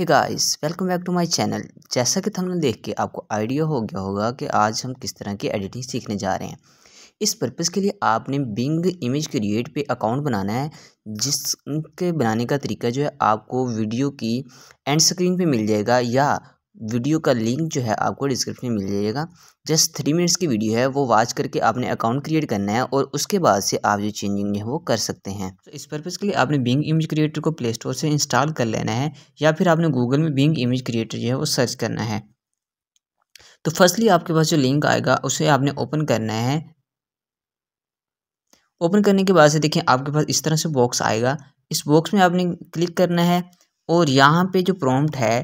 hey guys welcome back to my channel जैसा कि थमने देख के आपको आइडिया हो गया होगा कि आज हम किस तरह की एडिटिंग सीखने जा रहे हैं इस पर्पज़ के लिए आपने बिंग इमेज क्रिएट पे अकाउंट बनाना है जिसके बनाने का तरीका जो है आपको वीडियो की एंड स्क्रीन पे मिल जाएगा या वीडियो का लिंक जो है आपको डिस्क्रिप्शन में मिल जाएगा जस्ट थ्री मिनट्स की वीडियो है वो वॉच करके आपने अकाउंट क्रिएट करना है और उसके बाद से आप जो चेंजिंग है वो कर सकते हैं तो इस पर्पज़ के लिए आपने बिंग इमेज क्रिएटर को प्ले स्टोर से इंस्टॉल कर लेना है या फिर आपने गूगल में बिंग इमेज क्रिएटर जो है वो सर्च करना है तो फर्स्टली आपके पास जो लिंक आएगा उसे आपने ओपन करना है ओपन करने के बाद से देखें आपके पास इस तरह से बॉक्स आएगा इस बॉक्स में आपने क्लिक करना है और यहाँ पे जो प्रॉम्प्ट है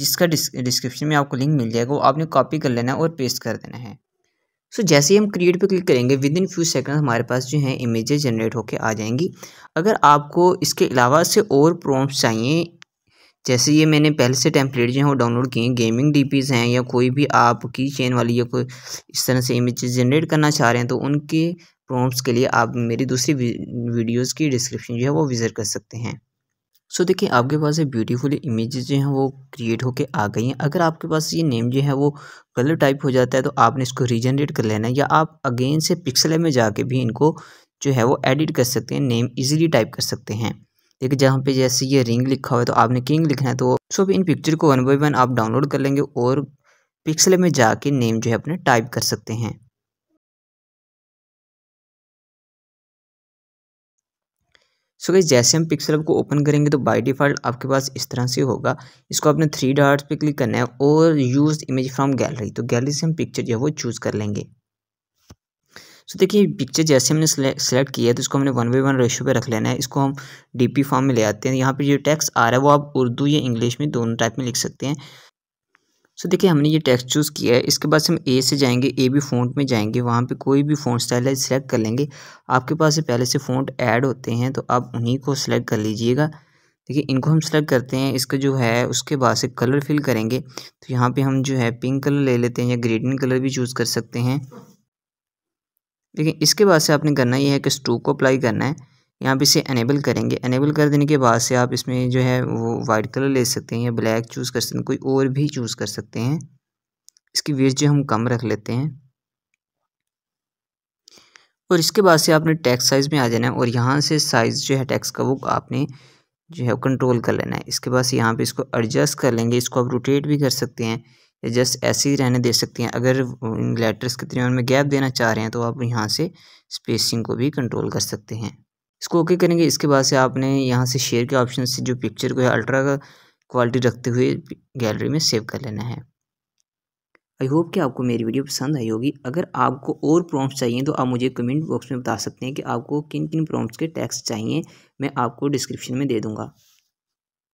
जिसका डिस्क्रिप्शन में आपको लिंक मिल जाएगा वो आपने कॉपी कर लेना है और पेस्ट कर देना है सो so, जैसे ही हम क्रिएट पे क्लिक करेंगे विद इन फ्यू सेकंड हमारे पास जो है इमेजेस जनरेट होके आ जाएंगी अगर आपको इसके अलावा से और प्रॉम्प्ट चाहिए जैसे ये मैंने पहले से टेम्पलेट जो है वो डाउनलोड किए हैं गेमिंग डीपीज़ हैं या कोई भी आप की चेन वाली या कोई इस तरह से इमेजेस जनरेट करना चाह रहे हैं तो उनके प्रॉम्प्ट्स के लिए आप मेरी दूसरी वीडियोज़ की डिस्क्रिप्शन जो है वो विज़िट कर सकते हैं सो देखिए आपके पास ये ब्यूटीफुल इमेजेस जो हैं वो क्रिएट होके आ गई हैं अगर आपके पास ये नेम जो है वो कलर टाइप हो जाता है तो आपने इसको रीजनरेट कर लेना है या आप अगेन से पिक्सल में जाके भी इनको जो है वो एडिट कर सकते हैं नेम ईजिली टाइप कर सकते हैं देखिए जहाँ पे जैसे ये रिंग लिखा हुआ है तो आपने किंग लिखना है तो सो इन पिक्चर को वन बाई वन आप डाउनलोड कर लेंगे और पिक्सल में जाके नेम जो है अपने टाइप कर सकते हैं सो गई जैसे हम पिक्सल को ओपन करेंगे तो बाई डिफ़ॉल्ट आपके पास इस तरह से होगा इसको आपने थ्री डार्ट पे क्लिक करना है और यूज़ इमेज फ्रॉम गैलरी तो गैलरी से हम पिक्चर जो है वो चूज़ कर लेंगे सो देखिए पिक्चर जैसे हमने सेलेक्ट किया है तो इसको हमने वन बाई वन रेशो पे रख लेना है इसको हम डीपी फॉर्म में ले आते हैं यहाँ पे जो टेक्स आ रहा है वो आप उर्दू या इंग्लिश में दोनों टाइप में लिख सकते हैं सो देखिए हमने ये टेक्स्ट चूज़ किया है इसके बाद हम ए से जाएंगे ए बी फ़ॉन्ट में जाएंगे वहाँ पे कोई भी फ़ॉन्ट स्टाइल है सिलेक्ट कर लेंगे आपके पास से पहले से फ़ॉन्ट ऐड होते हैं तो आप उन्हीं को सिलेक्ट कर लीजिएगा देखिए इनको हम सेलेक्ट करते हैं इसका जो है उसके बाद से कलर फिल करेंगे तो यहाँ पर हम जो है पिंक कलर ले लेते हैं या ग्रीडन कलर भी चूज़ कर सकते हैं देखिए इसके बाद से आपने करना ये है कि स्टोक को अप्लाई करना है यहाँ पे इसे अनेबल करेंगे अनेबल कर देने के बाद से आप इसमें जो है वो वाइट कलर ले सकते हैं या ब्लैक चूज़ कर सकते हैं कोई और भी चूज़ कर सकते हैं इसकी वेट जो हम कम रख लेते हैं और इसके बाद से आपने टैक्स साइज़ में आ जाना है और यहाँ से साइज़ जो है टैक्स का वो आपने जो है कंट्रोल कर लेना है इसके बाद से यहाँ पे इसको एडजस्ट कर लेंगे इसको आप रोटेट भी कर सकते हैं या जस्ट ऐसे ही रहने दे सकते हैं अगर लेटर्स के दरमियान में गैप देना चाह रहे हैं तो आप यहाँ से स्पेसिंग को भी कंट्रोल कर सकते हैं इसको ओके करेंगे इसके बाद से आपने यहाँ से शेयर के ऑप्शन से जो पिक्चर को है अल्ट्रा का क्वालिटी रखते हुए गैलरी में सेव कर लेना है आई होप कि आपको मेरी वीडियो पसंद आई होगी अगर आपको और प्रॉम्प्ट चाहिए तो आप मुझे कमेंट बॉक्स में बता सकते हैं कि आपको किन किन प्रॉम्प्ट्स के टैक्स चाहिए मैं आपको डिस्क्रिप्शन में दे दूँगा